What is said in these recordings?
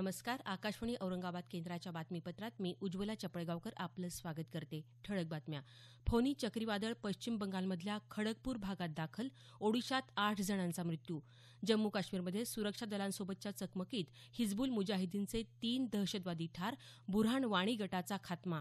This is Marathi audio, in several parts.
नमस्कार आकाशवाणी औरंगाबाद केंद्राच्या बातमीपत्रात मी उज्ज्वला चपळगावकर आपलं स्वागत करते ठळक बातम्या फोनी चक्रीवादळ पश्चिम बंगालमधल्या खडगपूर भागात दाखल ओडिशात आठ जणांचा मृत्यू जम्मू काश्मीरमध्ये सुरक्षा दलांसोबतच्या चकमकीत हिजबुल मुजाहिदीनचे तीन दहशतवादी ठार बुरहान वाणी गटाचा खात्मा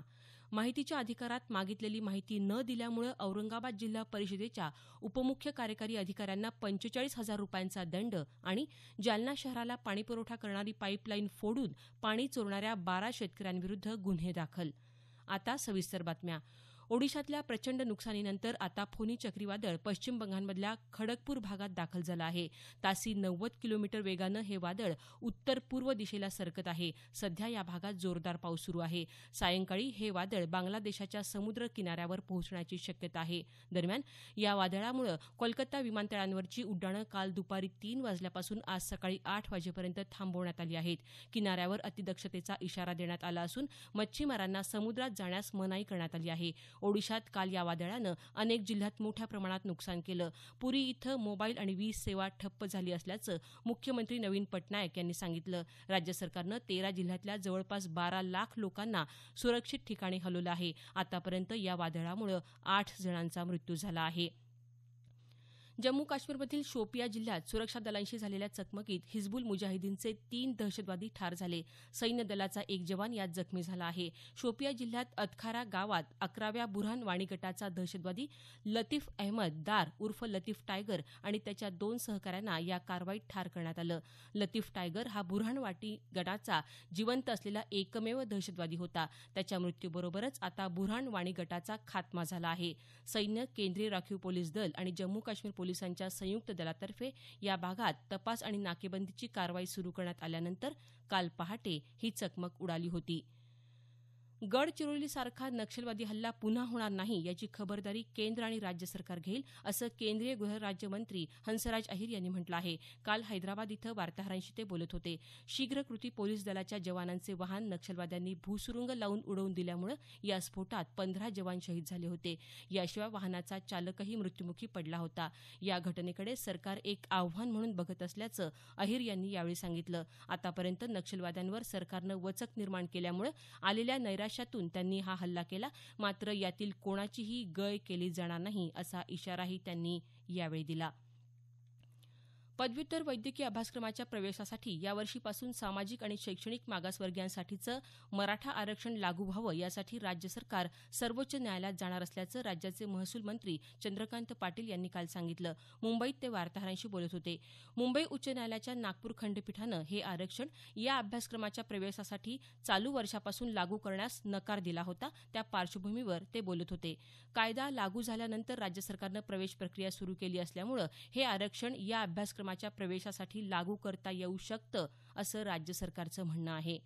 माहितीच्या अधिकारात मागितलेली माहिती न दिल्यामुळे औरंगाबाद जिल्हा परिषदेच्या उपमुख्य कार्यकारी अधिकाऱ्यांना पंचेचाळीस हजार रुपयांचा दंड आणि जालना शहराला पाणी पाणीपुरवठा करणारी पाईपलाईन फोडून पाणी चोरणाऱ्या बारा शेतकऱ्यांविरुद्ध गुन्हे दाखल आता सविस्तर बातम्या ओडिशातल्या प्रचंड नुकसानीनंतर आता फोनी चक्रीवादळ पश्चिम बंगालमधल्या खडगपूर भागात दाखल झालं आहे तासी नव्वद किलोमीटर वेगानं हे वादळ उत्तर पूर्व दिशेला सरकत आहे सध्या या भागात जोरदार पाऊस सुरू आहे सायंकाळी हे वादळ बांगलादेशाच्या समुद्र किनाऱ्यावर पोहोचण्याची शक्यता आहे दरम्यान या वादळामुळे कोलकाता विमानतळांवरची उड्डाणं काल दुपारी तीन वाजल्यापासून आज सकाळी आठ वाजेपर्यंत थांबवण्यात आली आहेत किनाऱ्यावर अतिदक्षतेचा इशारा देण्यात आला असून मच्छीमारांना समुद्रात जाण्यास मनाई करण्यात आली आहे ओडिशात काल या वादळानं अनेक जिल्ह्यात मोठ्या प्रमाणात नुकसान केलं पुरी इथं मोबाईल आणि वीज सेवा ठप्प झाली असल्याचं मुख्यमंत्री नवीन पटनायक यांनी सांगितलं राज्य सरकारनं तेरा जिल्ह्यातल्या जवळपास बारा लाख लोकांना सुरक्षित ठिकाणी हलवलं आहे आतापर्यंत या वादळामुळे आठ जणांचा मृत्यू झाला आहे जम्मू काश्मीरमधील शोपिया जिल्ह्यात सुरक्षा दलांशी झालेल्या चकमकीत हिजबुल मुजाहिदीनचे तीन दहशतवादी ठार झाले सैन्य दलाचा एक जवान यात जखमी झाला आहे शोपिया जिल्ह्यात अतखारा गावात अकराव्या बुरहान वाणी गटाचा दहशतवादी लतीफ अहमद दार उर्फ लतीफ टायगर आणि त्याच्या दोन सहकाऱ्यांना या कारवाईत ठार करण्यात आलं लतीफ टायगर हा बुरहान वाटी गटाचा जिवंत असलेला एकमेव दहशतवादी होता त्याच्या मृत्यूबरोबरच आता बुरहान वाणी गटाचा खात्मा झाला आहे सैन्य केंद्रीय राखीव पोलीस दल आणि जम्मू काश्मीर पोलीस पोलिसांच्या संयुक्त दलातर्फे या भागात तपास आणि नाकेबंदीची कारवाई सुरू करण्यात आल्यानंतर काल पहाटे ही चकमक उडाली होती गडचिरोलीसारखा नक्षलवादी हल्ला पुन्हा होणार नाही याची खबरदारी केंद्र आणि राज्य सरकार घेईल असं केंद्रीय गृहराज्यमंत्री हंसराज अहिर यांनी म्हटलं आहे काल हैदराबाद इथं वार्ताहरांशी ते बोलत होते शीघ्र कृती पोलीस दलाच्या जवानांचे वाहन नक्षलवाद्यांनी भूसुरुंग लावून उडवून दिल्यामुळे या स्फोटात पंधरा जवान शहीद झाले होते याशिवाय वाहनाचा चालकही मृत्यूमुखी पडला होता या घटनेकडे सरकार एक आव्हान म्हणून बघत असल्याचं अहिर यांनी यावेळी सांगितलं आतापर्यंत नक्षलवाद्यांवर सरकारनं वचक निर्माण केल्यामुळे आलेल्या नैरा नैराश्यातून त्यांनी हा हल्ला केला मात्र यातील कोणाचीही गय केली जाणार नाही असा इशाराही त्यांनी यावेळी दिला पदव्युत्तर वैद्यकीय अभ्यासक्रमाच्या प्रवेशासाठी यावर्षीपासून सामाजिक आणि शैक्षणिक मागासवर्गीयांसाठीचं मराठा आरक्षण लागू व्हावं यासाठी राज्य सरकार सर्वोच्च न्यायालयात जाणार असल्याचं राज्याचे महसूल मंत्री चंद्रकांत पाटील यांनी काल सांगितलं मुंबईत ते वार्ताहरांशी बोलत होते मुंबई उच्च न्यायालयाच्या नागपूर खंडपीठानं हे आरक्षण या अभ्यासक्रमाच्या प्रवेशासाठी चालू वर्षापासून लागू करण्यास नकार दिला होता त्या पार्श्वभूमीवर ते बोलत होते कायदा लागू झाल्यानंतर राज्य सरकारनं प्रवेश प्रक्रिया सुरू केली असल्यामुळे हे आरक्षण या अभ्यासक्रम अभ्यासक्रमाच्या प्रवेशासाठी लागू करता येऊ शकतं असं राज्य सरकारचं म्हणणं आहे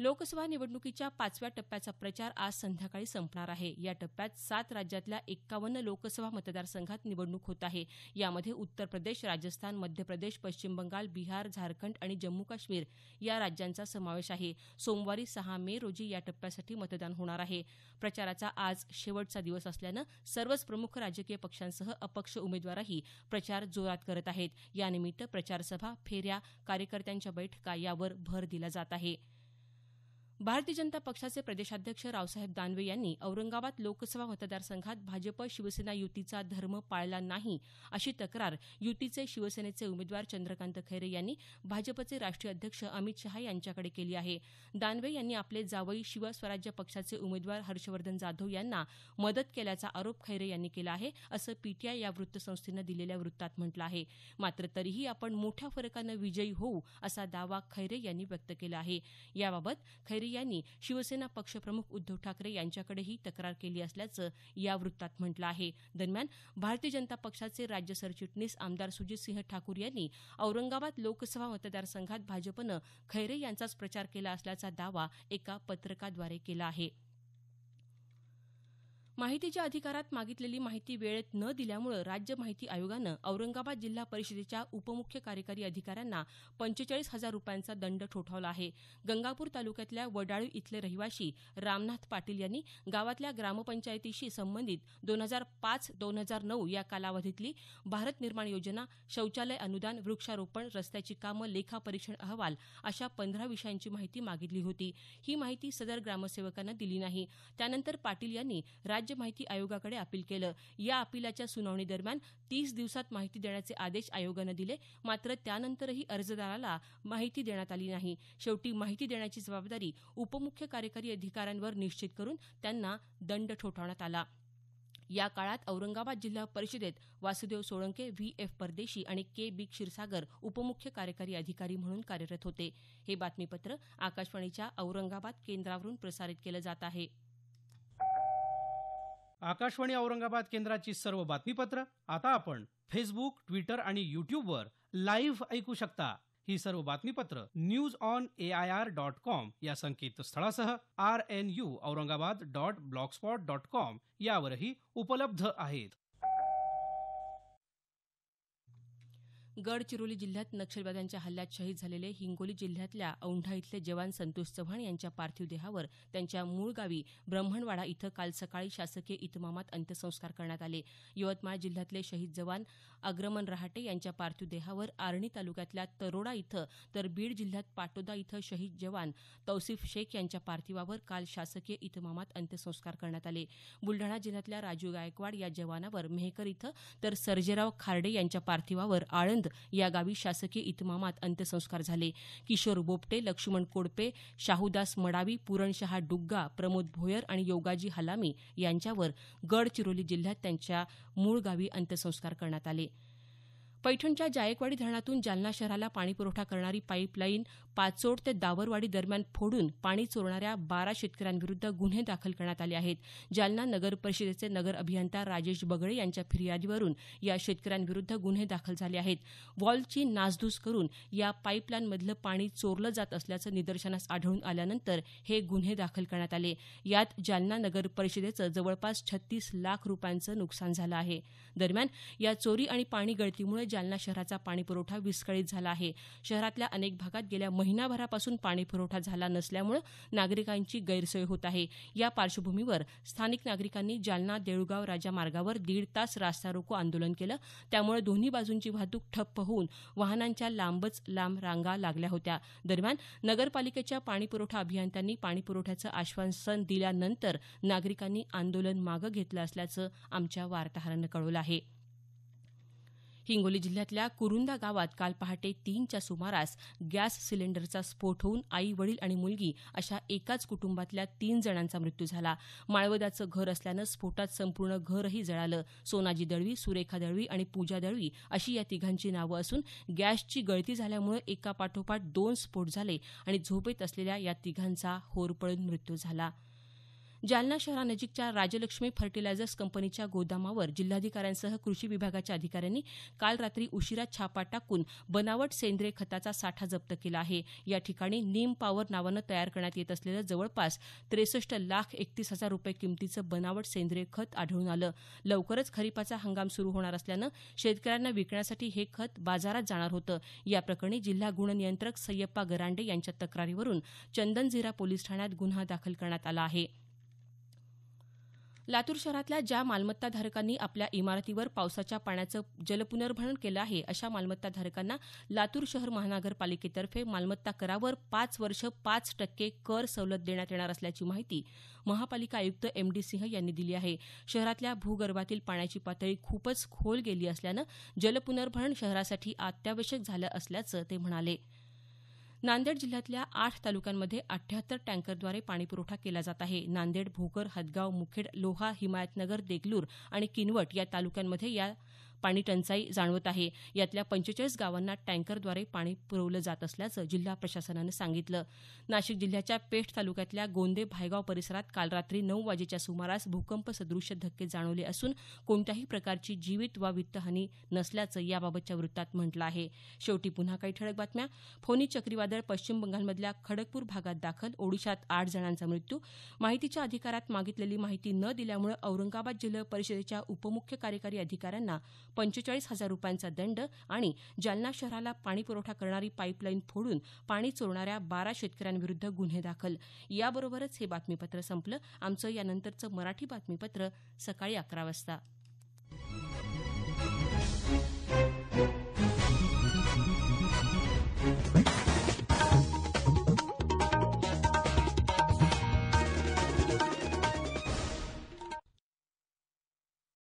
लोकसभा निवडणुकीच्या पाचव्या टप्प्याचा प्रचार आज संध्याकाळी संपणार आहे या टप्प्यात सात राज्यातल्या एक्कावन्न लोकसभा मतदारसंघात निवडणूक होत आहे यामध्ये उत्तर प्रदेश राजस्थान मध्य प्रदेश पश्चिम बंगाल बिहार झारखंड आणि जम्मू काश्मीर या राज्यांचा समावेश आहे सोमवारी सहा मे रोजी या टप्प्यासाठी मतदान होणार आहे प्रचाराचा आज शेवटचा दिवस असल्यानं सर्वच प्रमुख राजकीय पक्षांसह अपक्ष उमेदवारही प्रचार जोरात करत आहेत यानिमित्त प्रचारसभा फेऱ्या कार्यकर्त्यांच्या बैठका यावर भर दिला जात आहे भारतीय जनता पक्षाचे प्रदेशाध्यक्ष रावसाहेब दानवे यांनी औरंगाबाद लोकसभा मतदारसंघात भाजप शिवसेना युतीचा धर्म पाळला नाही अशी तक्रार युतीचे शिवसेनेचे उमेदवार चंद्रकांत खैरे यांनी भाजपचे राष्ट्रीय अध्यक्ष अमित शहा यांच्याकडे केली आहे दानवे यांनी आपले जावई शिवस्वराज्य पक्षाचे उमेदवार हर्षवर्धन जाधव यांना मदत केल्याचा आरोप खैरे यांनी केला आहे असं पीटीआय या वृत्तसंस्थेनं दिलेल्या वृत्तात म्हटलं आहे मात्र तरीही आपण मोठ्या फरकानं विजयी होऊ असा दावा खैरे यांनी व्यक्त केला आहे याबाबत खैरे ठाकरे यांनी शिवसेना पक्षप्रमुख उद्धव ठाकरे यांच्याकडेही तक्रार केली असल्याचं या वृत्तात म्हटलं आहे दरम्यान भारतीय जनता पक्षाचे राज्य सरचिटणीस आमदार सुजितसिंह ठाकूर यांनी औरंगाबाद लोकसभा मतदारसंघात भाजपनं खैरे यांचाच प्रचार केला असल्याचा दावा एका पत्रकाद्वारे केला आहे माहितीच्या अधिकारात मागितलेली माहिती वेळेत न दिल्यामुळे राज्य माहिती आयोगानं औरंगाबाद जिल्हा परिषदेच्या उपमुख्य कार्यकारी अधिकाऱ्यांना पंचेचाळीस हजार रुपयांचा दंड ठोठावला आहे गंगापूर तालुक्यातल्या वडाळी इथले रहिवाशी रामनाथ पाटील यांनी गावातल्या ग्रामपंचायतीशी संबंधित दोन हजार पाच दोन हजार नऊ या कालावधीतली भारत निर्माण योजना शौचालय अनुदान वृक्षारोपण रस्त्याची कामं लेखापरीक्षण अहवाल अशा पंधरा विषयांची माहिती मागितली होती ही माहिती सदर ग्रामसेवकांना दिली नाही त्यानंतर पाटील यांनी राज्य राज्य माहिती आयोगाकडे अपील केलं या अपिलाच्या दरम्यान तीस दिवसात माहिती देण्याचे आदेश आयोगानं दिले मात्र त्यानंतरही अर्जदाराला माहिती देण्यात आली नाही शेवटी माहिती देण्याची जबाबदारी उपमुख्य कार्यकारी अधिकाऱ्यांवर निश्चित करून त्यांना दंड ठोठावण्यात आला या काळात औरंगाबाद जिल्हा परिषदेत वासुदेव सोळंके व्ही एफ परदेशी आणि के बी क्षीरसागर उपमुख्य कार्यकारी अधिकारी म्हणून कार्यरत होते हे बातमीपत्र आकाशवाणीच्या औरंगाबाद केंद्रावरून प्रसारित केलं जात आहे आकाशवाणी औरंगाबाद केंद्राची सर्व बातमीपत्र आता आपण फेसबुक ट्विटर आणि यूट्यूबवर लाईव्ह ऐकू शकता ही सर्व बातमीपत्र news on A I R dot com या संकेतस्थळासह R N U Aurangabad dot blog dot com यावरही उपलब्ध आहेत गडचिरोली जिल्ह्यात नक्षलवाद्यांच्या हल्ल्यात शहीद झालेले हिंगोली जिल्ह्यातल्या औंढा इथले जवान संतोष चव्हाण यांच्या पार्थिव देहावर त्यांच्या मूळ गावी ब्रह्मणवाडा इथं काल सकाळी शासकीय इतमामात अंत्यसंस्कार करण्यात आले यवतमाळ जिल्ह्यातले शहीद जवान अग्रमन रहाटे यांच्या पार्थिव देहावर आर्णी तालुक्यातल्या तरोडा इथं तर बीड जिल्ह्यात पाटोदा इथं शहीद जवान तौसिफ शेख यांच्या पार्थिवावर काल शासकीय इतमामात अंत्यसंस्कार करण्यात आले बुलढाणा जिल्ह्यातल्या राजू गायकवाड या जवानावर मेहकर इथं तर सर्जेराव खार्डे यांच्या पार्थिवावर आळंद या गावी शासकीय इतमामात अंत्यसंस्कार झाले किशोर बोपटे लक्ष्मण कोडपे शाहूदास मडावी पुरणशहा डुग्गा प्रमोद भोयर आणि योगाजी हलामी यांच्यावर गडचिरोली जिल्ह्यात त्यांच्या मूळ गावी अंत्यसंस्कार करण्यात आले पैठणच्या जायकवाडी धरणातून जालना शहराला पाणीपुरवठा करणारी पाईपलाईन पाचोड ते दावरवाडी दरम्यान फोडून पाणी चोरणाऱ्या बारा शेतकऱ्यांविरुद्ध गुन्हे दाखल करण्यात आले आहेत जालना नगर परिषदेचे नगर अभियंता राजेश बगळे यांच्या फिर्यादीवरून या शेतकऱ्यांविरुद्ध गुन्हे दाखल झाले आहेत वॉलची नासधूस करून या पाईपलाईनमधलं पाणी चोरलं जात असल्याचं निदर्शनास आढळून आल्यानंतर हे गुन्हे दाखल करण्यात आले यात जालना नगर परिषदेचं जवळपास छत्तीस लाख रुपयांचं नुकसान झालं आहे दरम्यान या चोरी आणि पाणी गळतीमुळे जालना शहराचा पाणीपुरवठा विस्कळीत झाला आहे शहरातल्या अनेक भागात गेल्या महिनाभरापासून पाणीपुरवठा झाला नसल्यामुळे नागरिकांची गैरसोय होत आहे या पार्श्वभूमीवर स्थानिक नागरिकांनी जालना देऊळगाव राजा मार्गावर दीड तास रास्ता रोको आंदोलन केलं त्यामुळे दोन्ही बाजूंची वाहतूक ठप्प होऊन वाहनांच्या लांबच लांब रांगा लागल्या होत्या दरम्यान नगरपालिकेच्या पाणीपुरवठा अभियंत्यांनी पाणीपुरवठ्याचं आश्वासन दिल्यानंतर नागरिकांनी आंदोलन मागं घेतलं असल्याचं आमच्या वार्ताहरानं कळवलं आहे हिंगोली जिल्ह्यातल्या कुरुंदा गावात काल पहाटे तीनच्या सुमारास गॅस सिलेंडरचा स्फोट होऊन आई वडील आणि मुलगी अशा एकाच कुटुंबातल्या तीन जणांचा मृत्यू झाला माळवदाचं घर असल्यानं स्फोटात संपूर्ण घरही जळालं सोनाजी दळवी सुरेखा दळवी आणि पूजा दळवी अशी या तिघांची नावं असून गॅसची गळती झाल्यामुळे एका पाठोपाठ दोन स्फोट झाले आणि झोपेत असलेल्या या तिघांचा होरपळून मृत्यू झाला जालना शहरानजीकच्या राजलक्ष्मी फर्टिलायझर्स कंपनीच्या गोदामावर जिल्हाधिकाऱ्यांसह कृषी विभागाच्या अधिकाऱ्यांनी काल रात्री उशिरा छापा टाकून बनावट सेंद्रिय खताचा साठा जप्त केला आहे या ठिकाणी नीम पॉवर नावानं तयार करण्यात येत असलेलं जवळपास त्रेसष्ट लाख एकतीस हजार रुपये किमतीचं बनावट सेंद्रिय खत आढळून आलं लवकरच खरीपाचा हंगाम सुरू होणार असल्यानं शेतकऱ्यांना विकण्यासाठी हे खत बाजारात जाणार होतं या प्रकरणी जिल्हा गुणनियंत्रक सय्यप्पा गरांडे यांच्या तक्रारीवरून चंदनझिरा पोलीस ठाण्यात गुन्हा दाखल करण्यात आला आहे लातूर शहरातल्या ज्या मालमत्ताधारकांनी आपल्या इमारतीवर पावसाच्या पाण्याचं जलपुनर्भरण केलं आहे अशा मालमत्ताधारकांना लातूर शहर महानगरपालिकेतर्फे मालमत्ता करावर पाच वर्ष पाच टक्के कर सवलत देण्यात येणार असल्याची माहिती महापालिका आयुक्त एम डी सिंह यांनी दिली आहे शहरातल्या भूगर्भातील पाण्याची पातळी खूपच खोल गेली असल्यानं जलपुनर्भरण शहरासाठी अत्यावश्यक झालं असल्याचं ते म्हणाले नांदेड जिल्ह्यातल्या आठ तालुक्यांमध्ये अठ्ठ्याहत्तर टँकरद्वारे पाणीपुरवठा केला जात आहे नांदेड भोकर हदगाव मुखेड लोहा हिमायतनगर देगलूर आणि किनवट या तालुक्यांमध्ये या पाणी टंचाई जाणवत आहे यातल्या पंचेचाळीस गावांना टँकरद्वारे पाणी पुरवलं जात असल्याचं जिल्हा प्रशासनानं सांगितलं नाशिक जिल्ह्याच्या पेठ तालुक्यातल्या गोंदे भायगाव परिसरात काल रात्री नऊ वाजेच्या सुमारास भूकंप सदृश्य धक्के जाणवले असून कोणत्याही प्रकारची जीवित वा वित्तहानी नसल्याचं याबाबतच्या वृत्तात म्हटलं आहे शेवटी पुन्हा काही ठळक बातम्या फोनी चक्रीवादळ पश्चिम बंगालमधल्या खडगपूर भागात दाखल ओडिशात आठ जणांचा मृत्यू माहितीच्या अधिकारात मागितलेली माहिती न दिल्यामुळे औरंगाबाद जिल्हा परिषदेच्या उपमुख्य कार्यकारी अधिकाऱ्यांना पंचेचाळीस हजार रुपयांचा दंड आणि जालना शहराला पाणी पुरवठा करणारी पाईपलाईन फोडून पाणी चोरणाऱ्या बारा शेतकऱ्यांविरुद्ध गुन्हे दाखल याबरोबरच हे बातमीपत्र संपलं आमचं यानंतरचं मराठी बातमीपत्र सकाळी अकरा वाजता